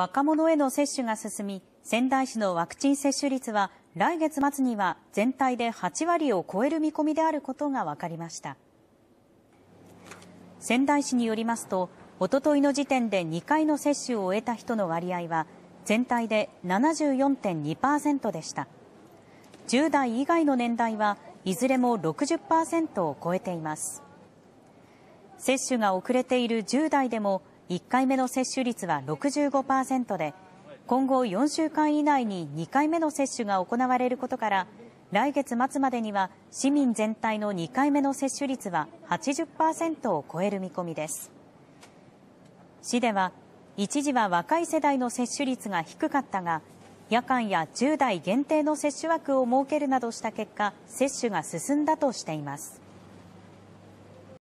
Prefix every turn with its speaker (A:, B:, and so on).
A: 若者への接種が進み、仙台市のワクチン接種率は来月末には全体で8割を超える見込みであることが分かりました。仙台市によりますと、おとといの時点で2回の接種を終えた人の割合は、全体で74.2%でした。10代以外の年代はいずれも60%を超えています。接種が遅れている10代でも1回目の接種率は65％で今後4週間以内に2回目の接種が行われることから来月末までには市民全体の2回目の接種率は80%を超える見込みです市では一時は若い世代の接種率が低かったが夜間や10代限定の接種枠を設けるなどした結果接種が進んだとしています